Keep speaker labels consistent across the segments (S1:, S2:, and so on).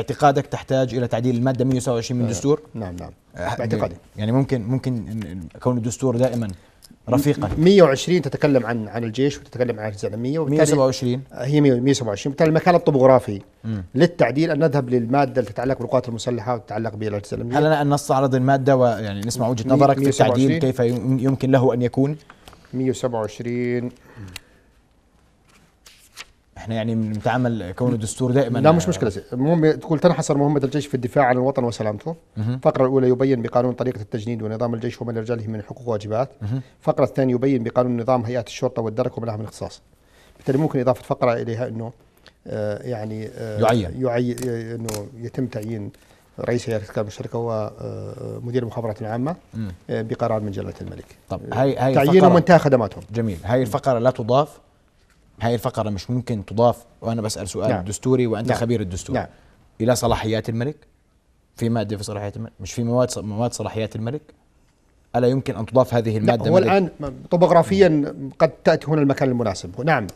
S1: باعتقادك تحتاج الى تعديل الماده 127 من الدستور؟ آه. نعم نعم آه، باعتقادي يعني ممكن ممكن كون الدستور دائما
S2: رفيقا 120 تتكلم عن عن الجيش وتتكلم عن الاجهزه الامنيه 127 آه، هي 127 بالتالي المكان الطبوغرافي للتعديل ان نذهب للماده اللي تتعلق بالقوات المسلحه وتتعلق بالاجهزه
S1: الامنيه هل لنا ان نستعرض الماده ويعني نسمع وجهه نظرك في التعديل كيف يمكن له ان يكون 127 احنا يعني بنتعامل كونه دستور دائما لا مش مشكله
S2: المهم تقول تنحصر مهمه الجيش في الدفاع عن الوطن وسلامته الفقره الاولى يبين بقانون طريقه التجنيد ونظام الجيش وما لرجاله من حقوق وواجبات الفقره الثانيه يبين بقانون نظام هيئات الشرطه والدرك من الاختصاص بالتالي ممكن اضافه فقره اليها انه آه يعني آه يعين يعين آه، انه يتم تعيين رئيس هيئه الكتاب المشتركه ومدير آه، المخابرات العامه آه، بقرار من جلاله الملك طب هاي هاي تعيينهم وانتهاء
S1: خدماتهم جميل هاي الفقره لا تضاف هاي الفقرة مش ممكن تضاف وأنا بسأل سؤال نعم. دستوري وأنت نعم. خبير الدستور نعم. إلى صلاحيات الملك في مادة في صلاحيات الملك مش في مواد مواد صلاحيات الملك ألا يمكن أن تضاف هذه المادة هو الآن
S2: طبغرافيا قد تأتي هنا المكان المناسب نعم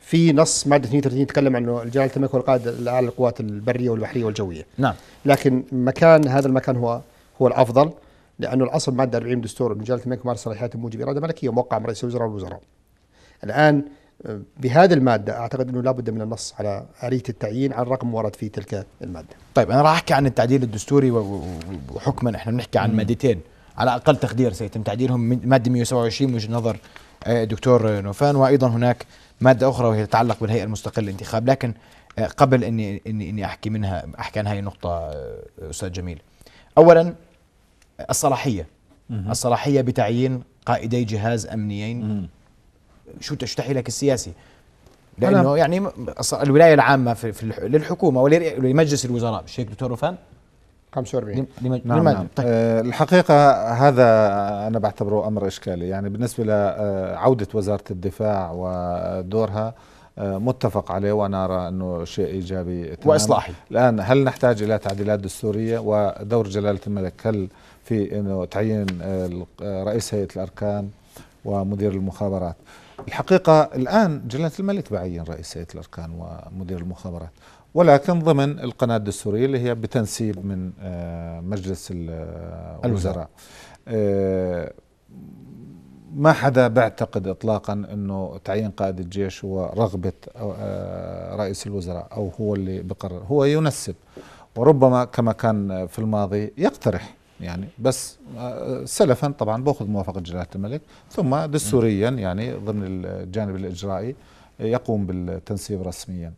S2: في نص مادة 32 يتكلم عنه جلالة الملك هو القائد الأعلى للقوات البرية والبحرية والجوية نعم لكن مكان هذا المكان هو هو الأفضل لأنه الأصل مادة 40 دستور أن جلالة الملك يمارس صلاحياته بموجب إرادة ملكية موقعة من رئيس الوزراء والوزراء الآن بهذه المادة أعتقد أنه لابد من
S1: النص على آلية التعيين على الرقم ورد في تلك المادة طيب أنا راح أحكي عن التعديل الدستوري وحكما إحنا بنحكي عن مادتين على أقل تقدير سيتم تعديلهم مادة 127 من وجهة نظر آه، دكتور نوفان وأيضا هناك مادة أخرى وهي تتعلق بالهيئة المستقلة للانتخاب لكن آه، قبل أني, إني, إني أحكي منها أحكي عن هذه النقطة آه، أستاذ جميل أولا الصلاحية الصلاحية بتعيين قائدي جهاز أمنيين شو لك السياسي لانه يعني الولايه العامه في, في للحكومه ولمجلس الوزراء مش هيك دكتور رفان 45
S3: لم... نعم, لمن... نعم. طيب. أه الحقيقة هذا أنا بعتبره أمر إشكالي يعني بالنسبة لعودة آه، وزارة الدفاع ودورها آه، متفق عليه وانا ارى انه شيء ايجابي تمام. واصلاحي الان هل نحتاج الى تعديلات دستوريه ودور جلاله الملك هل في انه تعيين آه، رئيس هيئه الاركان ومدير المخابرات الحقيقة الآن جلالة الملك بعين رئيس هيئة الأركان ومدير المخابرات ولكن ضمن القناة الدستورية اللي هي بتنسيب من آه، مجلس آه، الوزراء آه، ما حدا بعتقد اطلاقا انه تعيين قائد الجيش هو رغبه رئيس الوزراء او هو اللي بقرر هو ينسب وربما كما كان في الماضي يقترح يعني بس آه، سلفا طبعا باخذ موافقه جلاله الملك ثم دستوريا يعني ضمن الجانب الاجرائي يقوم بالتنسيب رسميا.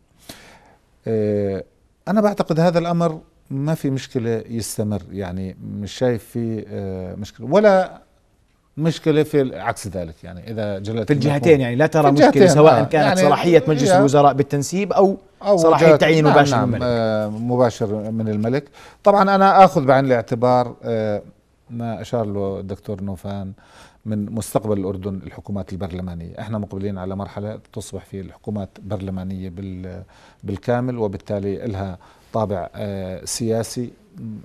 S3: آه، انا بعتقد هذا الامر ما في مشكله يستمر يعني مش شايف في آه، مشكله ولا مشكله في عكس ذلك يعني اذا جلت في الجهتين يعني لا ترى مشكله سواء كانت يعني صلاحيه مجلس الوزراء بالتنسيب او, أو صلاحيه تعيين نعم، مباشر نعم من الملك آه، مباشر من الملك طبعا انا اخذ بعين الاعتبار آه، ما اشار له الدكتور نوفان من مستقبل الاردن الحكومات البرلمانيه، احنا مقبلين على مرحله تصبح في الحكومات برلمانيه بالكامل وبالتالي لها طابع آه، سياسي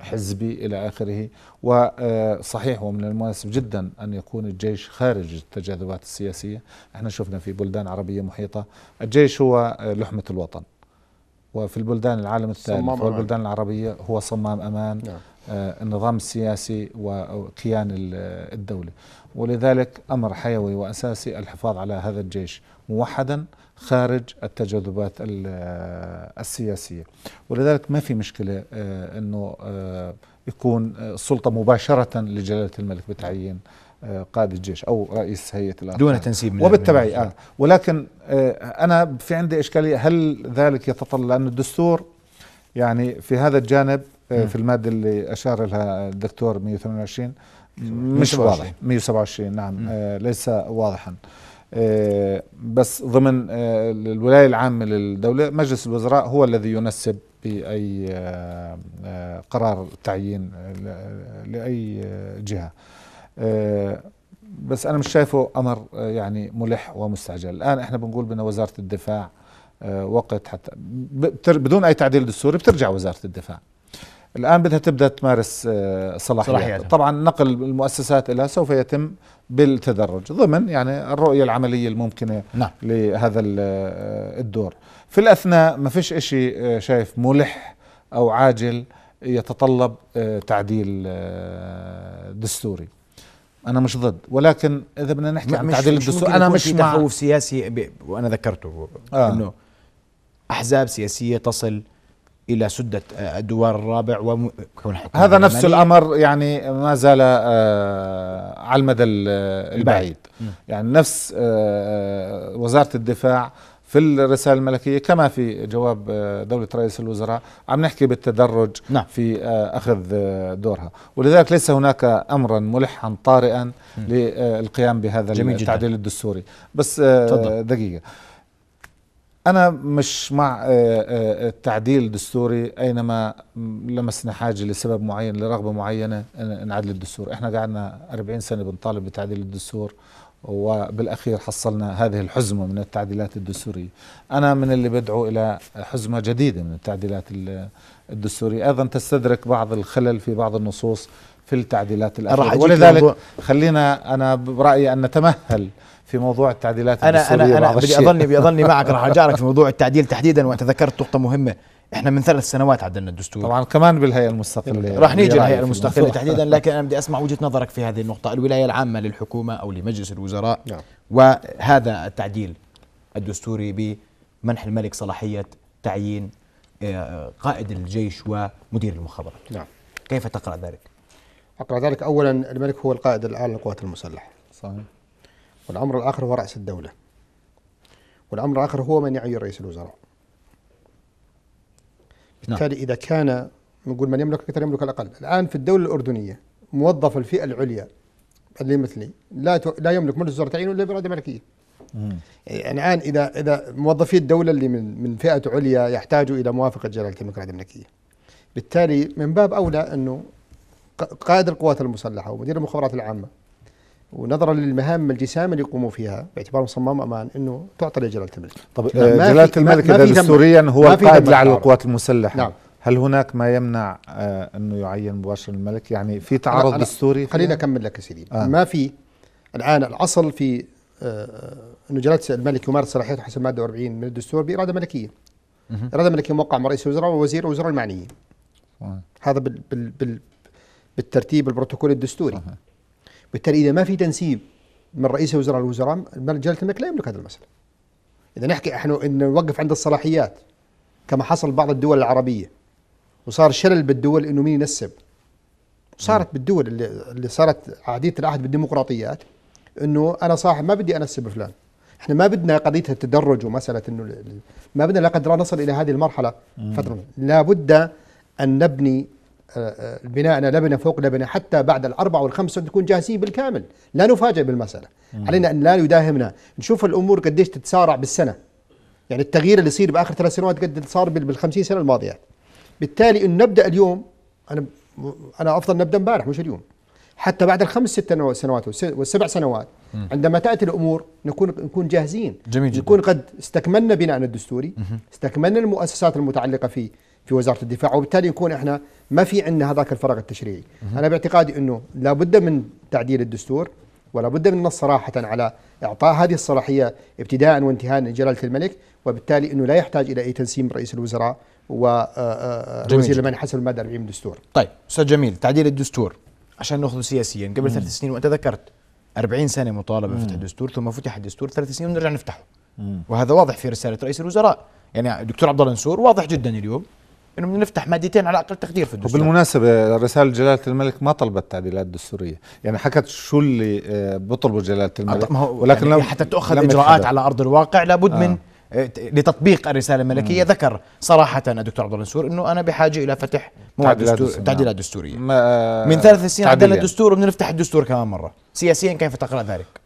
S3: حزبي إلى آخره وصحيح ومن المناسب جدا أن يكون الجيش خارج التجاذبات السياسية احنا شفنا في بلدان عربية محيطة الجيش هو لحمة الوطن وفي البلدان العالم الثالث والبلدان العربية هو صمام أمان نعم. آه، النظام السياسي وكيان الدولة ولذلك أمر حيوي وأساسي الحفاظ على هذا الجيش موحدا خارج التجاذبات السياسية ولذلك ما في مشكلة آه، أنه آه، يكون آه، السلطة مباشرة لجلالة الملك بتعيين قائد الجيش أو رئيس هيئة الأركان دون تنسيب من وبالتبعي آه ولكن أنا في عندي إشكالية هل ذلك يتطلب لأن الدستور يعني في هذا الجانب في المادة اللي أشار لها الدكتور 128 مش واضح 127 نعم ليس واضحا آه، بس ضمن آه، الولاية العامة للدولة مجلس الوزراء هو الذي ينسب بأي آه، قرار تعيين لأي جهة بس أنا مش شايفه أمر يعني ملح ومستعجل الآن إحنا بنقول بأن وزارة الدفاع وقت حتى بدون أي تعديل دستوري بترجع وزارة الدفاع الان بدها تبدا تمارس آه، صلاحياتها صلاحيات. طبعا نقل المؤسسات لها سوف يتم بالتدرج ضمن يعني الرؤيه العمليه الممكنه نعم. لهذا آه، الدور في الاثناء ما فيش شيء آه، شايف ملح او عاجل يتطلب تعديل دستوري انا مش ضد ولكن اذا بدنا نحكي عن تعديل الدستور انا مش مع سياسي وانا ذكرته آه. انه
S1: احزاب سياسيه تصل الى سده الدوار الرابع وكون هذا نفس الامر
S3: يعني ما زال آه، على المدى البعيد يعني نفس آه، آه، وزاره الدفاع في الرسالة الملكية كما في جواب دولة رئيس الوزراء عم نحكي بالتدرج نعم. في أخذ دورها ولذلك ليس هناك أمرا ملحا طارئا للقيام بهذا التعديل الدستوري بس تفضل. دقيقة أنا مش مع آه، آه، التعديل الدستوري أينما لمسنا حاجة لسبب معين لرغبة معينة نعدل الدستور إحنا قعدنا 40 سنة بنطالب بتعديل الدستور وبالأخير حصلنا هذه الحزمة من التعديلات الدستورية أنا من اللي بدعو إلى حزمة جديدة من التعديلات الدستورية أيضا تستدرك بعض الخلل في بعض النصوص في التعديلات الأخيرة ولذلك خلينا أنا برأيي أن نتمهل في موضوع التعديلات انا انا انا بدي بدي اظني معك راح اجارك في
S1: موضوع التعديل تحديدا وانت ذكرت نقطه مهمه احنا من ثلاث سنوات عدلنا الدستور
S3: طبعا كمان بالهيئه
S1: المستقله راح نيجي للهيئه المستقله تحديدا لكن انا بدي اسمع وجهه نظرك في هذه النقطه الولايه العامه للحكومه او لمجلس الوزراء نعم. وهذا التعديل الدستوري بمنح الملك صلاحيه تعيين آه، قائد الجيش ومدير المخابرات نعم كيف تقرا ذلك اقرا ذلك اولا الملك هو القائد الاعلى للقوات المسلحه صحيح
S2: والأمر الآخر هو رأس الدولة والأمر الآخر هو من يعين رئيس الوزراء نعم. بالتالي إذا كان نقول من يملك أكثر يملك الأقل الآن في الدولة الأردنية موظف الفئة العليا اللي مثلي لا لا يملك مجلس الوزراء تعيينه الا باراده ملكيه. يعني الان اذا اذا موظفي الدوله اللي من من فئه عليا يحتاجوا الى موافقه جلاله الملك العادل الملكيه. بالتالي من باب اولى انه قائد القوات المسلحه ومدير المخابرات العامه ونظرا للمهام الجسام اللي يقوموا فيها باعتبارهم صمام امان انه تعطى لجلاله الملك طب جلاله الملك اذا دستوريا هو القائد على القوات
S3: المسلحه نعم هل هناك ما يمنع آه انه يعين مباشر الملك يعني في تعارض دستوري خليني اكمل لك يا سيدي آه. ما في الان الاصل في
S2: آه, آه، انه جلاله الملك يمارس صلاحيته حسب ماده 40 من الدستور باراده ملكيه مه. اراده ملكيه موقعه من رئيس الوزراء ووزير الوزراء المعنيين هذا بال بال بال بالترتيب البروتوكول الدستوري صحيح. بالتالي اذا ما في تنسيب من رئيس الوزراء للوزراء جلاله الملك لا يملك هذا المسألة إذا نحكي إحنا إن نوقف عند الصلاحيات كما حصل بعض الدول العربية وصار شلل بالدول إنه مين ينسب صارت بالدول اللي, اللي صارت عادية العهد بالديمقراطيات إنه أنا صاحب ما بدي أنسب فلان إحنا ما بدنا قضية التدرج ومسألة إنه ما بدنا لا قدر نصل إلى هذه المرحلة فترة لابد أن نبني بناءنا لبنه فوق لبنه حتى بعد الاربعه والخمسه تكون جاهزين بالكامل، لا نفاجئ بالمساله، علينا ان لا يداهمنا، نشوف الامور قديش تتسارع بالسنه. يعني التغيير اللي يصير باخر ثلاث سنوات قد صار بال 50 سنه الماضيه. بالتالي ان نبدا اليوم انا انا افضل نبدا امبارح مش اليوم. حتى بعد الخمس ست سنوات والسبع سنوات مم. عندما تاتي الامور نكون نكون جاهزين جميل جدا. نكون قد استكملنا بناءنا الدستوري، استكملنا المؤسسات المتعلقه فيه في وزاره الدفاع وبالتالي يكون احنا ما في عندنا هذاك الفراغ التشريعي انا باعتقادي انه لابد من تعديل الدستور ولا بد من النص صراحة على إعطاء هذه الصلاحية ابتداء وانتهاء لجلالة الملك وبالتالي أنه لا يحتاج إلى أي تنسيم
S1: رئيس الوزراء ووزير
S2: آه،
S1: آه، المال حسب المادة 40 من الدستور طيب أستاذ جميل تعديل الدستور عشان نأخذه سياسيا قبل ثلاث سنين وأنت ذكرت 40 سنة مطالبة بفتح الدستور ثم فتح الدستور ثلاث سنين ونرجع نفتحه مم. وهذا واضح في رسالة رئيس الوزراء يعني دكتور عبد الله نسور واضح جدا اليوم انه بدنا نفتح مادتين على اقل تقدير في الدستور
S3: وبالمناسبه رساله جلاله الملك ما طلبت تعديلات دستوريه يعني حكت شو اللي آه، بطلبه جلاله الملك ما هو ولكن يعني حتى تؤخذ اجراءات على ارض الواقع لابد آه. من آه، لتطبيق الرساله الملكيه مم.
S1: ذكر صراحه دكتور عبد المنصور انه انا بحاجه الى فتح تعديلات دستور تعديلات دستوريه
S3: آه، من ثلاث سنين عدلنا الدستور
S1: وبدنا نفتح الدستور كمان مره سياسيا كيف تقرا ذلك؟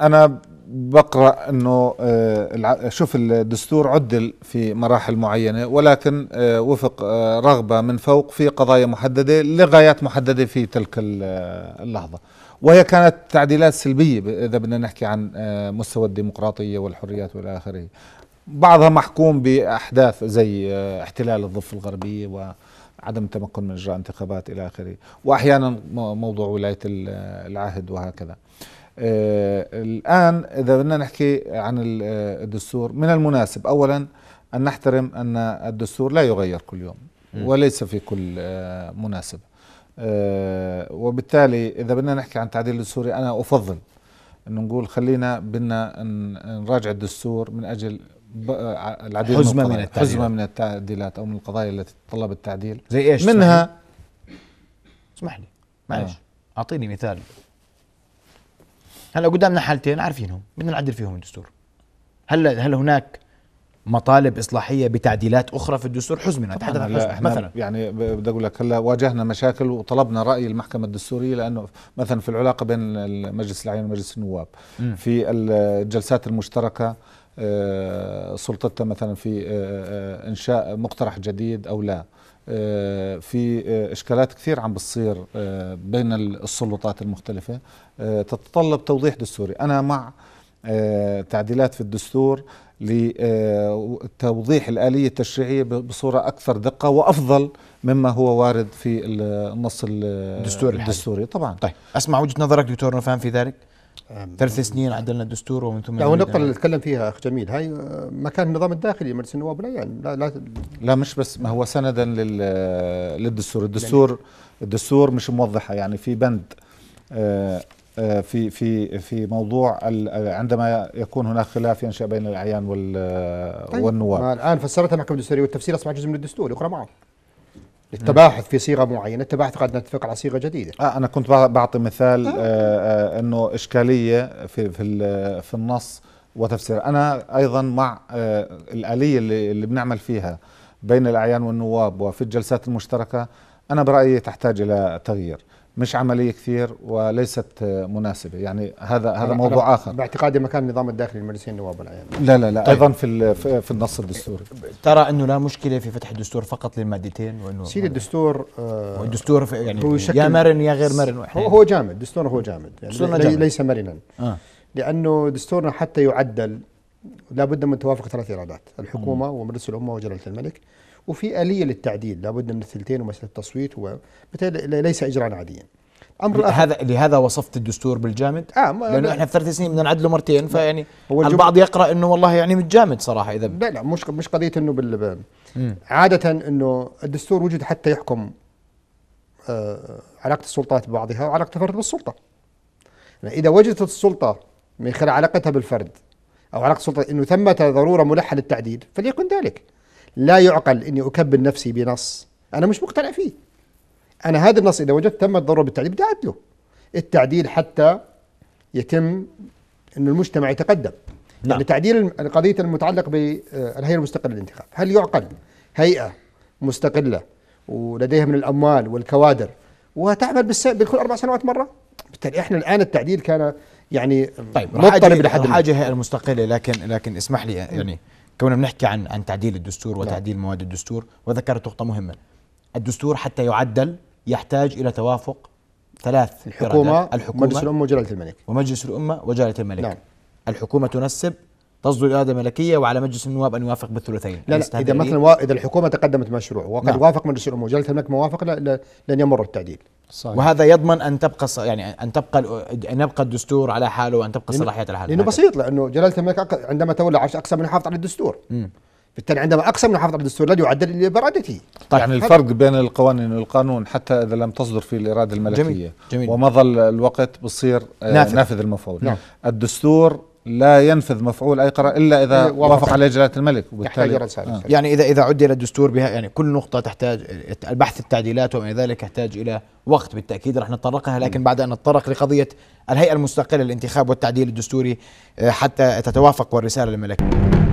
S3: انا بقرا انه آه، شوف الدستور عدل في مراحل معينه ولكن آه، وفق آه، رغبه من فوق في قضايا محدده لغايات محدده في تلك اللحظه وهي كانت تعديلات سلبيه اذا بدنا نحكي عن مستوى الديمقراطيه والحريات والى اخره بعضها محكوم باحداث زي احتلال الضفه الغربيه و عدم التمكن من اجراء انتخابات الى اخره واحيانا موضوع ولايه العهد وهكذا الآن إذا بدنا نحكي عن الدستور من المناسب أولا أن نحترم أن الدستور لا يغير كل يوم وليس في كل آه، مناسبة آه، وبالتالي إذا بدنا نحكي عن تعديل الدستوري أنا أفضل أن نقول خلينا بدنا نراجع الدستور من أجل آه، العديد حزمة من, من حزمة من التعديلات أو من القضايا التي تتطلب التعديل زي إيش منها
S1: اسمح لي معلش أعطيني مثال هلا قدامنا حالتين عارفينهم بدنا نعدل فيهم الدستور هلا هل هناك مطالب اصلاحيه بتعديلات اخرى في الدستور حزمنا تحدثنا عن مثلا
S3: يعني بدي اقول لك هلا واجهنا مشاكل وطلبنا راي المحكمه الدستوريه لانه مثلا في العلاقه بين المجلس الاعيان ومجلس النواب في الجلسات المشتركه آه، سلطتها مثلا في آه، آه، انشاء مقترح جديد او لا آه، في آه، اشكالات كثير عم بتصير آه، بين السلطات المختلفه تتطلب توضيح دستوري انا مع تعديلات في الدستور لتوضيح الآلية التشريعية بصورة أكثر دقة وأفضل مما هو وارد في النص الدستوري الدستوري طبعا طيب
S1: أسمع وجهة نظرك دكتور نوفان في ذلك
S3: ثلاث سنين عدلنا الدستور ومن ثم لا والنقطة اللي
S2: نتكلم فيها أخ جميل هاي مكان النظام الداخلي مجلس النواب لا يعني لا, لا,
S3: لا مش بس ما هو سندا للدستور الدستور الدستور مش موضحة يعني في بند آه، آه، في في في موضوع عندما يكون هناك خلاف ينشا بين الاعيان طيب. والنواب طيب
S2: الان فسرتها المحكمه الدستوريه والتفسير اصبح جزء من الدستور يقرا معه
S3: للتباحث في صيغه معينه التباحث قد نتفق على صيغه جديده آه انا كنت بعطي مثال آه آه انه اشكاليه في في في النص وتفسير انا ايضا مع آه الاليه اللي, اللي بنعمل فيها بين الاعيان والنواب وفي الجلسات المشتركه انا برايي تحتاج الى تغيير مش عمليه كثير وليست مناسبه يعني هذا هذا يعني موضوع اخر
S2: باعتقادي مكان النظام الداخلي لمجلس النواب والعيال
S3: لا لا لا طيب. ايضا في في النص الدستوري
S1: ترى انه لا مشكله في فتح الدستور فقط للمادتين وانه
S2: سيدي الدستور آه الدستور يعني هو يا مرن يا غير مرن هو هو جامد
S1: دستورنا هو جامد يعني دستورنا جامد. ليس مرنا آه.
S2: لانه دستورنا حتى يعدل لابد من توافق ثلاث ارادات الحكومه ومجلس الامه وجلاله الملك وفي آلية للتعديل لابد من الثلثين ومسألة التصويت هو
S1: ليس إجرا عاديا امر هذا لهذا وصفت الدستور بالجامد؟ آه لانه احنا في ثلاث سنين بدنا نعدله مرتين فيعني البعض يقرا انه والله يعني متجامد صراحه اذا لا لا مش مش قضيه انه بال عاده انه الدستور وجد حتى يحكم
S2: آه علاقه السلطات ببعضها وعلاقه الفرد بالسلطه. يعني اذا وجدت السلطه من خلال علاقتها بالفرد او علاقه السلطه انه ثمه ضروره ملحه للتعديل فليكن ذلك. لا يعقل اني اكبل نفسي بنص انا مش مقتنع فيه انا هذا النص اذا وجدت تم الضروره بالتعديل بدي اعدله التعديل حتى يتم انه المجتمع يتقدم نعم. يعني تعديل القضيه المتعلق بالهيئه المستقله للانتخاب هل يعقل هيئه مستقله ولديها من الاموال
S1: والكوادر
S2: وتعمل بالكل اربع سنوات مره بالتالي احنا الان التعديل كان يعني طيب مطلب لحد حاجه هيئه
S1: المستقله لكن لكن اسمح لي يعني كوننا بنحكي عن عن تعديل الدستور نعم. وتعديل مواد الدستور وذكرت نقطه مهمه الدستور حتى يعدل يحتاج الى توافق ثلاث الحكومة, الحكومة مجلس الأمة وجلالة الملك ومجلس الأمة وجلالة الملك نعم. الحكومة تنسب تصدر إرادة ملكية وعلى مجلس النواب أن يوافق بالثلثين لا لا إذا مثلا
S2: إذا الحكومة تقدمت مشروع وقد نعم. وافق مجلس الأمة وجلالة الملك موافق لن يمر التعديل صحيح.
S1: وهذا يضمن ان تبقى يعني ان تبقى ان يبقى الدستور على حاله وان تبقى
S2: الصلاحيات على حاله لانه
S1: بسيط لانه جلاله الملك عندما تولى عرش اقسم انه حافظ على الدستور
S2: بالتالي عندما اقسم انه حافظ على الدستور لا يعدل بارادته
S3: طيب يعني, يعني الفرق بين القوانين والقانون حتى اذا لم تصدر في الاراده الملكيه جميل. جميل. ومضى الوقت بصير آه، نافذ, نافذ المفعول نعم. الدستور لا ينفذ مفعول اي قرار الا اذا إيه، وافق عليه جلاله الملك وبالتالي آه.
S1: يعني اذا اذا عدل الدستور بها يعني كل نقطه تحتاج البحث التعديلات وما ذلك يحتاج الى وقت بالتاكيد رح نتطرقها لكن بعد ان نتطرق لقضيه الهيئه المستقله للانتخاب والتعديل الدستوري آه، حتى تتوافق والرساله الملكيه